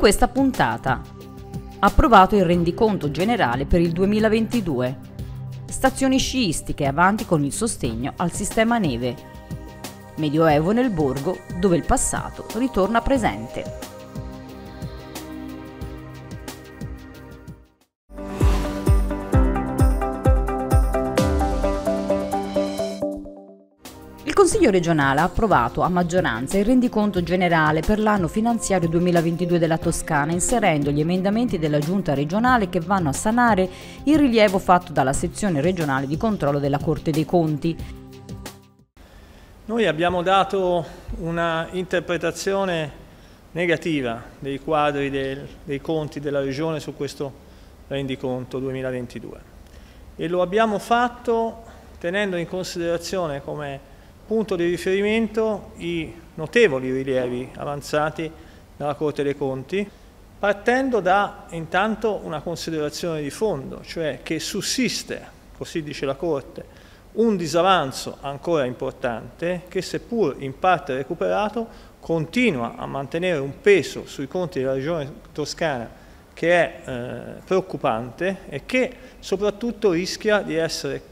questa puntata. Approvato il rendiconto generale per il 2022. Stazioni sciistiche avanti con il sostegno al sistema neve. Medioevo nel borgo dove il passato ritorna presente. Consiglio regionale ha approvato a maggioranza il rendiconto generale per l'anno finanziario 2022 della Toscana, inserendo gli emendamenti della Giunta regionale che vanno a sanare il rilievo fatto dalla sezione regionale di controllo della Corte dei Conti. Noi abbiamo dato una interpretazione negativa dei quadri del, dei conti della Regione su questo rendiconto 2022 e lo abbiamo fatto tenendo in considerazione, come punto di riferimento i notevoli rilievi avanzati dalla Corte dei Conti, partendo da intanto una considerazione di fondo, cioè che sussiste, così dice la Corte, un disavanzo ancora importante che seppur in parte recuperato continua a mantenere un peso sui conti della regione toscana che è eh, preoccupante e che soprattutto rischia di essere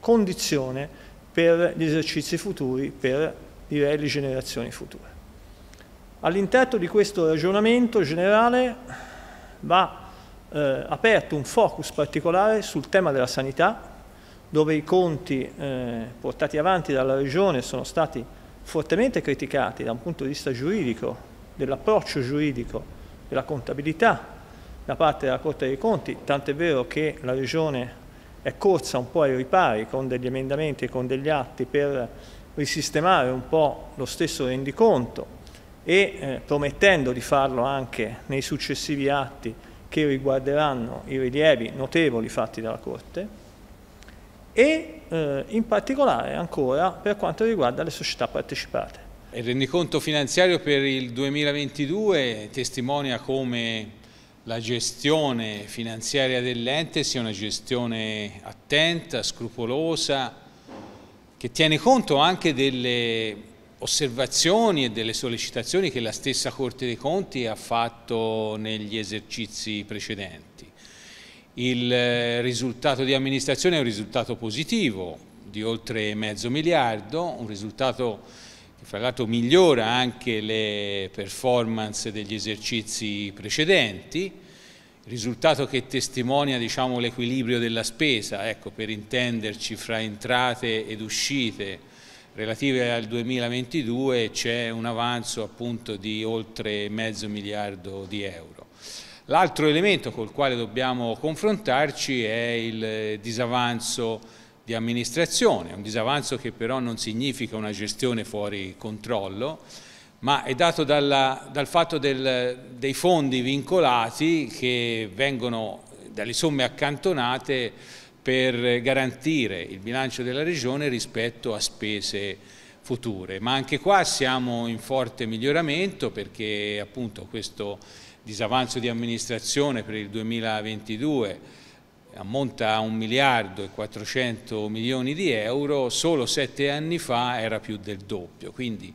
condizione per gli esercizi futuri, per direi, le generazioni future. All'interno di questo ragionamento generale va eh, aperto un focus particolare sul tema della sanità, dove i conti eh, portati avanti dalla Regione sono stati fortemente criticati da un punto di vista giuridico, dell'approccio giuridico, della contabilità da parte della Corte dei Conti, tant'è vero che la Regione è corsa un po' ai ripari con degli emendamenti e con degli atti per risistemare un po' lo stesso rendiconto e eh, promettendo di farlo anche nei successivi atti che riguarderanno i rilievi notevoli fatti dalla Corte e eh, in particolare ancora per quanto riguarda le società partecipate. Il rendiconto finanziario per il 2022 testimonia come la gestione finanziaria dell'ente sia una gestione attenta, scrupolosa, che tiene conto anche delle osservazioni e delle sollecitazioni che la stessa Corte dei Conti ha fatto negli esercizi precedenti. Il eh, risultato di amministrazione è un risultato positivo di oltre mezzo miliardo, un risultato che fra l'altro migliora anche le performance degli esercizi precedenti, risultato che testimonia diciamo, l'equilibrio della spesa, ecco, per intenderci fra entrate ed uscite relative al 2022 c'è un avanzo appunto di oltre mezzo miliardo di euro. L'altro elemento col quale dobbiamo confrontarci è il disavanzo di amministrazione, un disavanzo che però non significa una gestione fuori controllo, ma è dato dalla, dal fatto del, dei fondi vincolati che vengono dalle somme accantonate per garantire il bilancio della Regione rispetto a spese future. Ma anche qua siamo in forte miglioramento perché appunto questo disavanzo di amministrazione per il 2022 ammonta a 1 miliardo e 400 milioni di euro, solo sette anni fa era più del doppio, quindi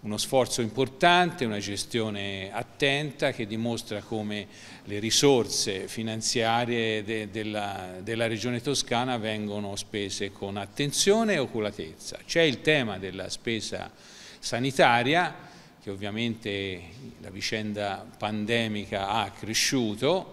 uno sforzo importante, una gestione attenta che dimostra come le risorse finanziarie de, della, della, regione toscana vengono spese con attenzione e oculatezza. C'è il tema della spesa sanitaria che ovviamente la vicenda pandemica ha cresciuto,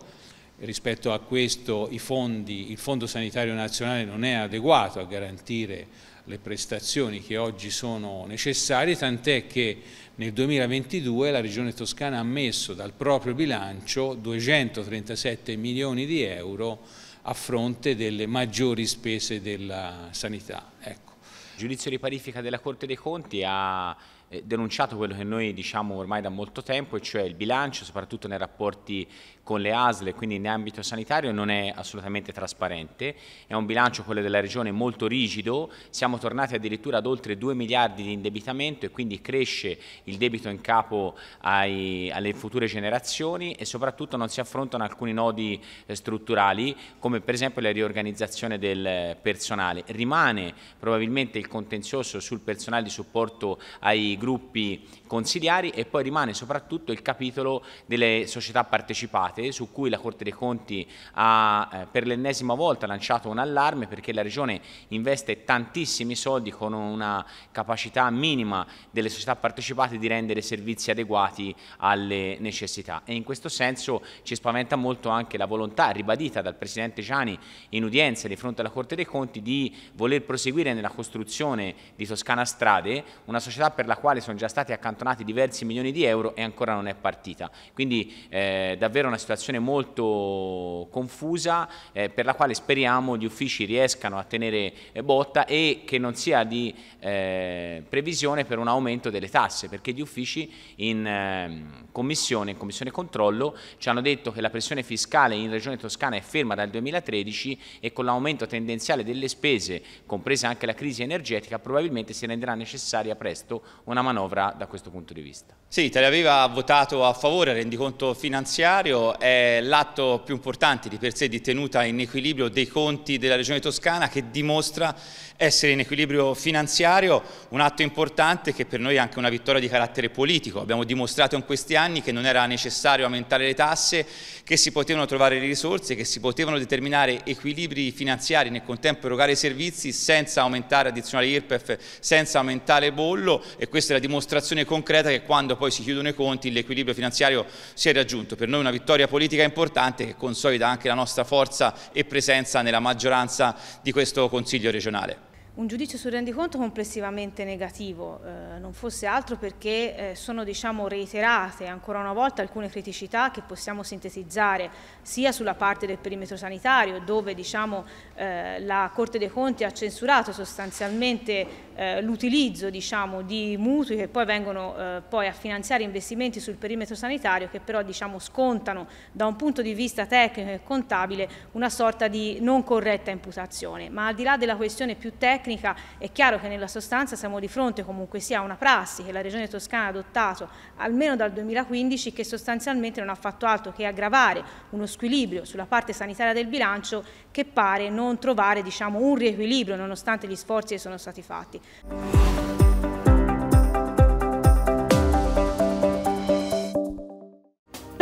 rispetto a questo fondi, il Fondo Sanitario Nazionale non è adeguato a garantire le prestazioni che oggi sono necessarie, tant'è che nel 2022 la Regione Toscana ha messo dal proprio bilancio 237 milioni di euro a fronte delle maggiori spese della sanità. Ecco. Il giudizio di parifica della Corte dei Conti ha eh, denunciato quello che noi diciamo ormai da molto tempo, e cioè il bilancio, soprattutto nei rapporti con le ASL, quindi in ambito sanitario, non è assolutamente trasparente. È un bilancio, quello della Regione, molto rigido. Siamo tornati addirittura ad oltre 2 miliardi di indebitamento e quindi cresce il debito in capo ai, alle future generazioni e soprattutto non si affrontano alcuni nodi eh, strutturali, come per esempio la riorganizzazione del personale. Rimane probabilmente il contenzioso sul personale di supporto ai gruppi gruppi consigliari e poi rimane soprattutto il capitolo delle società partecipate su cui la Corte dei Conti ha eh, per l'ennesima volta lanciato un allarme perché la Regione investe tantissimi soldi con una capacità minima delle società partecipate di rendere servizi adeguati alle necessità e in questo senso ci spaventa molto anche la volontà ribadita dal Presidente Gianni in udienza di fronte alla Corte dei Conti di voler proseguire nella costruzione di Toscana Strade, una società per la quale quale sono già stati accantonati diversi milioni di euro e ancora non è partita. Quindi eh, davvero una situazione molto confusa eh, per la quale speriamo gli uffici riescano a tenere eh, botta e che non sia di eh, previsione per un aumento delle tasse, perché gli uffici in ehm, commissione, in commissione controllo, ci hanno detto che la pressione fiscale in Regione Toscana è ferma dal 2013 e con l'aumento tendenziale delle spese, compresa anche la crisi energetica, probabilmente si renderà necessaria presto una una manovra da questo punto di vista. Sì, Tel Aviv votato a favore il rendiconto finanziario, è l'atto più importante di per sé di tenuta in equilibrio dei conti della Regione Toscana che dimostra essere in equilibrio finanziario, un atto importante che per noi è anche una vittoria di carattere politico. Abbiamo dimostrato in questi anni che non era necessario aumentare le tasse, che si potevano trovare le risorse, che si potevano determinare equilibri finanziari nel contempo erogare i servizi senza aumentare addizionali IRPEF, senza aumentare bollo e questo questa è la dimostrazione concreta che quando poi si chiudono i conti l'equilibrio finanziario si è raggiunto. Per noi una vittoria politica importante che consolida anche la nostra forza e presenza nella maggioranza di questo Consiglio regionale un giudizio sul rendiconto complessivamente negativo, eh, non fosse altro perché eh, sono diciamo, reiterate ancora una volta alcune criticità che possiamo sintetizzare sia sulla parte del perimetro sanitario dove diciamo, eh, la Corte dei Conti ha censurato sostanzialmente eh, l'utilizzo diciamo, di mutui che poi vengono eh, poi a finanziare investimenti sul perimetro sanitario che però diciamo, scontano da un punto di vista tecnico e contabile una sorta di non corretta imputazione, ma al di là della questione più tecnica tecnica, è chiaro che nella sostanza siamo di fronte comunque sia a una prassi che la Regione Toscana ha adottato almeno dal 2015 che sostanzialmente non ha fatto altro che aggravare uno squilibrio sulla parte sanitaria del bilancio che pare non trovare diciamo, un riequilibrio nonostante gli sforzi che sono stati fatti.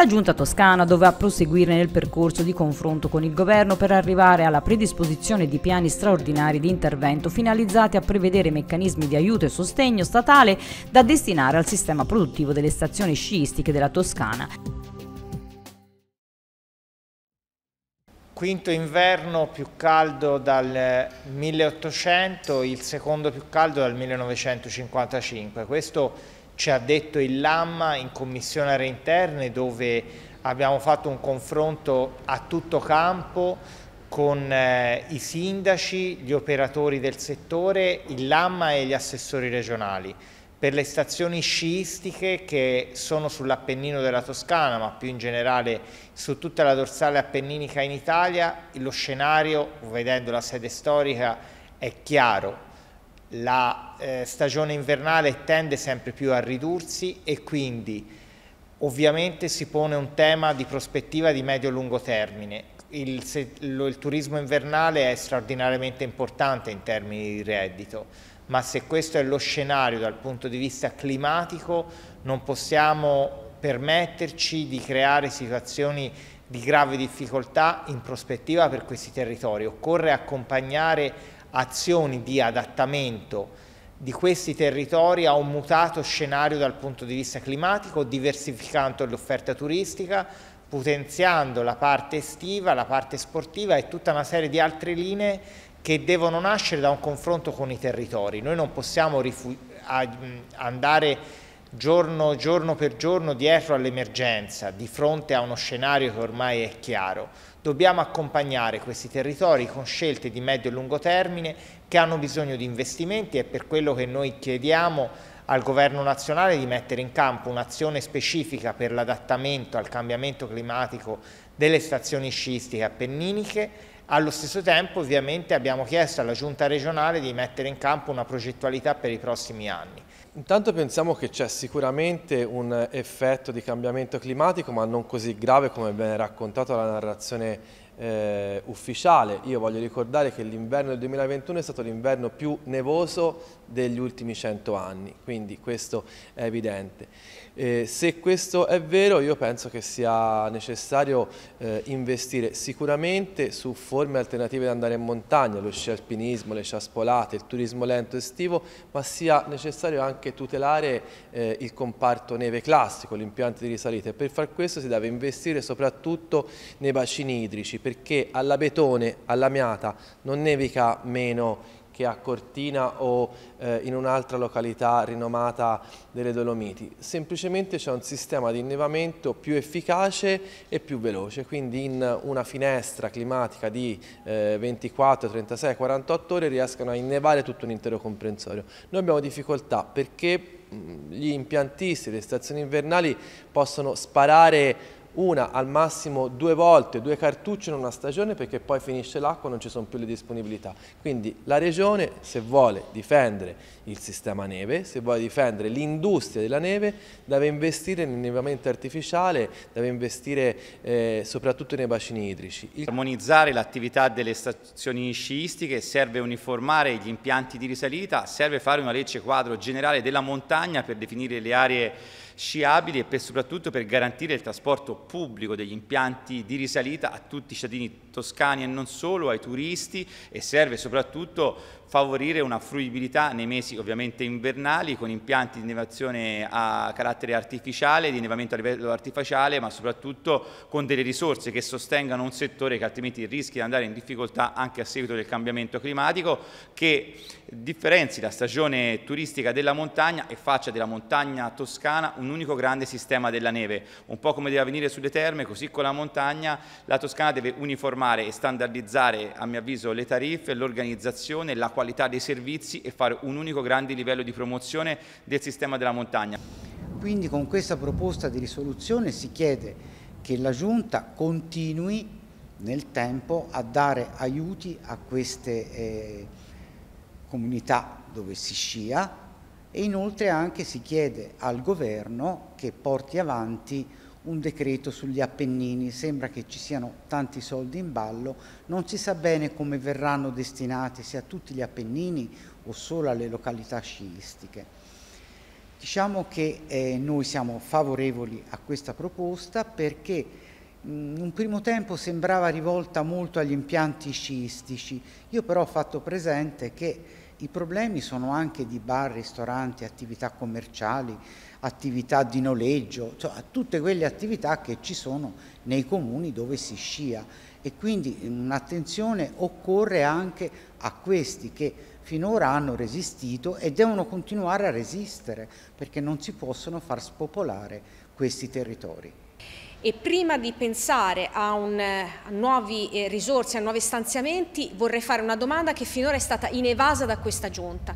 La giunta toscana dovrà proseguire nel percorso di confronto con il governo per arrivare alla predisposizione di piani straordinari di intervento finalizzati a prevedere meccanismi di aiuto e sostegno statale da destinare al sistema produttivo delle stazioni sciistiche della Toscana. Quinto inverno più caldo dal 1800, il secondo più caldo dal 1955. Questo ci ha detto il Lamma in commissione aree interne dove abbiamo fatto un confronto a tutto campo con eh, i sindaci, gli operatori del settore, il Lamma e gli assessori regionali per le stazioni sciistiche che sono sull'Appennino della Toscana, ma più in generale su tutta la dorsale appenninica in Italia, lo scenario, vedendo la sede storica, è chiaro la eh, stagione invernale tende sempre più a ridursi e quindi ovviamente si pone un tema di prospettiva di medio-lungo termine. Il, se, lo, il turismo invernale è straordinariamente importante in termini di reddito, ma se questo è lo scenario dal punto di vista climatico non possiamo permetterci di creare situazioni di grave difficoltà in prospettiva per questi territori. Occorre accompagnare azioni di adattamento di questi territori a un mutato scenario dal punto di vista climatico, diversificando l'offerta turistica, potenziando la parte estiva, la parte sportiva e tutta una serie di altre linee che devono nascere da un confronto con i territori. Noi non possiamo andare giorno, giorno per giorno dietro all'emergenza, di fronte a uno scenario che ormai è chiaro. Dobbiamo accompagnare questi territori con scelte di medio e lungo termine che hanno bisogno di investimenti e per quello che noi chiediamo al governo nazionale di mettere in campo un'azione specifica per l'adattamento al cambiamento climatico delle stazioni sciistiche appenniniche. Allo stesso tempo ovviamente abbiamo chiesto alla giunta regionale di mettere in campo una progettualità per i prossimi anni. Intanto pensiamo che c'è sicuramente un effetto di cambiamento climatico, ma non così grave come viene raccontato dalla narrazione eh, ufficiale. Io voglio ricordare che l'inverno del 2021 è stato l'inverno più nevoso degli ultimi 100 anni, quindi questo è evidente. Eh, se questo è vero io penso che sia necessario eh, investire sicuramente su forme alternative di andare in montagna, lo sci alpinismo, le ciaspolate, il turismo lento estivo, ma sia necessario anche tutelare eh, il comparto neve classico, l'impianto di risalita e per far questo si deve investire soprattutto nei bacini idrici perché alla Betone, alla Miata, non nevica meno che a Cortina o eh, in un'altra località rinomata delle Dolomiti. Semplicemente c'è un sistema di innevamento più efficace e più veloce, quindi in una finestra climatica di eh, 24, 36, 48 ore riescono a innevare tutto un intero comprensorio. Noi abbiamo difficoltà perché mm, gli impiantisti, le stazioni invernali possono sparare una al massimo due volte, due cartucce in una stagione perché poi finisce l'acqua e non ci sono più le disponibilità. Quindi la regione se vuole difendere il sistema neve, se vuole difendere l'industria della neve, deve investire nell'innevamento artificiale, deve investire eh, soprattutto nei bacini idrici. Il... Armonizzare l'attività delle stazioni sciistiche, serve uniformare gli impianti di risalita, serve fare una legge quadro generale della montagna per definire le aree sciabili e per, soprattutto per garantire il trasporto pubblico degli impianti di risalita a tutti i cittadini toscani e non solo, ai turisti e serve soprattutto favorire una fruibilità nei mesi ovviamente invernali con impianti di innevazione a carattere artificiale, di innevamento a livello artificiale, ma soprattutto con delle risorse che sostengano un settore che altrimenti rischia di andare in difficoltà anche a seguito del cambiamento climatico, che differenzi la stagione turistica della montagna e faccia della montagna toscana un unico grande sistema della neve. Un po' come deve avvenire sulle terme, così con la montagna la Toscana deve uniformare e standardizzare, a mio avviso, le tariffe, l'organizzazione, la qualità qualità dei servizi e fare un unico grande livello di promozione del sistema della montagna. Quindi con questa proposta di risoluzione si chiede che la Giunta continui nel tempo a dare aiuti a queste eh, comunità dove si scia e inoltre anche si chiede al governo che porti avanti un decreto sugli Appennini, sembra che ci siano tanti soldi in ballo, non si sa bene come verranno destinati se a tutti gli Appennini o solo alle località sciistiche. Diciamo che eh, noi siamo favorevoli a questa proposta perché in mm, un primo tempo sembrava rivolta molto agli impianti sciistici, io però ho fatto presente che i problemi sono anche di bar, ristoranti, attività commerciali, attività di noleggio, cioè tutte quelle attività che ci sono nei comuni dove si scia e quindi un'attenzione occorre anche a questi che finora hanno resistito e devono continuare a resistere perché non si possono far spopolare questi territori. E prima di pensare a, un, a nuove eh, risorse, a nuovi stanziamenti, vorrei fare una domanda che finora è stata inevasa da questa giunta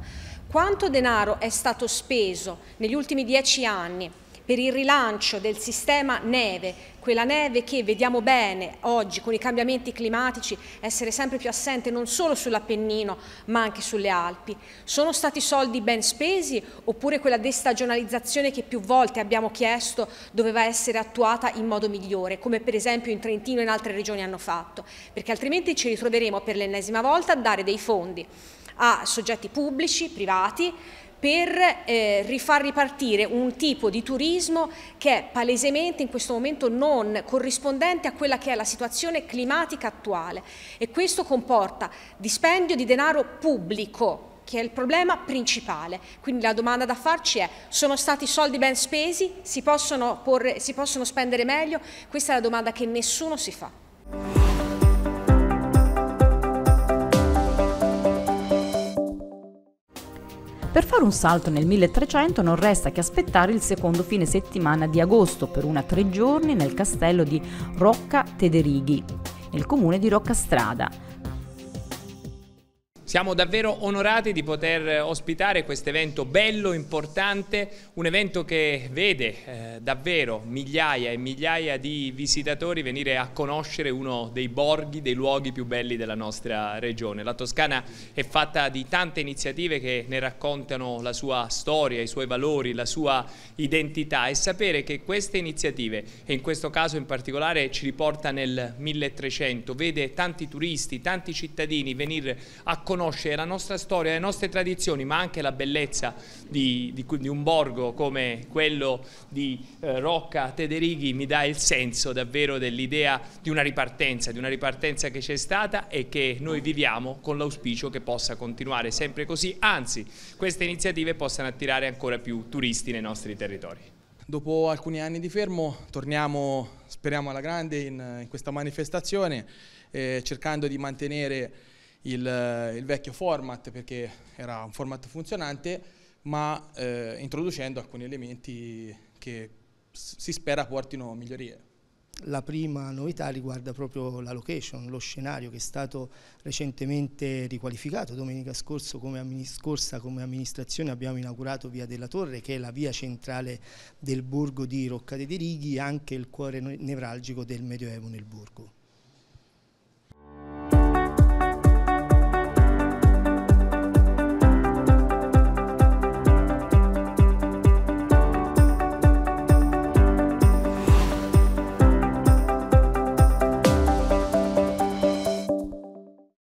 quanto denaro è stato speso negli ultimi dieci anni per il rilancio del sistema neve, quella neve che vediamo bene oggi con i cambiamenti climatici essere sempre più assente non solo sull'Appennino ma anche sulle Alpi. Sono stati soldi ben spesi oppure quella destagionalizzazione che più volte abbiamo chiesto doveva essere attuata in modo migliore, come per esempio in Trentino e in altre regioni hanno fatto, perché altrimenti ci ritroveremo per l'ennesima volta a dare dei fondi a soggetti pubblici, privati, per eh, rifar ripartire un tipo di turismo che è palesemente in questo momento non corrispondente a quella che è la situazione climatica attuale e questo comporta dispendio di denaro pubblico che è il problema principale. Quindi la domanda da farci è, sono stati soldi ben spesi? Si possono, porre, si possono spendere meglio? Questa è la domanda che nessuno si fa. Per fare un salto nel 1300 non resta che aspettare il secondo fine settimana di agosto per una tre giorni nel castello di Rocca Tederighi, nel comune di Roccastrada siamo davvero onorati di poter eh, ospitare questo evento bello, importante, un evento che vede eh, davvero migliaia e migliaia di visitatori venire a conoscere uno dei borghi, dei luoghi più belli della nostra regione. La Toscana è fatta di tante iniziative che ne raccontano la sua storia, i suoi valori, la sua identità e sapere che queste iniziative, e in questo caso in particolare ci riporta nel 1300, vede tanti turisti, tanti cittadini venire a conoscere conoscere la nostra storia, le nostre tradizioni, ma anche la bellezza di, di, di un borgo come quello di eh, Rocca Tederighi mi dà il senso davvero dell'idea di una ripartenza, di una ripartenza che c'è stata e che noi viviamo con l'auspicio che possa continuare sempre così, anzi queste iniziative possano attirare ancora più turisti nei nostri territori. Dopo alcuni anni di fermo torniamo, speriamo alla grande, in, in questa manifestazione, eh, cercando di mantenere il, eh, il vecchio format perché era un format funzionante, ma eh, introducendo alcuni elementi che si spera portino migliorie. La prima novità riguarda proprio la location, lo scenario che è stato recentemente riqualificato. Domenica come scorsa come amministrazione abbiamo inaugurato Via della Torre che è la via centrale del borgo di Roccate dei Righi, anche il cuore nevralgico del Medioevo nel borgo.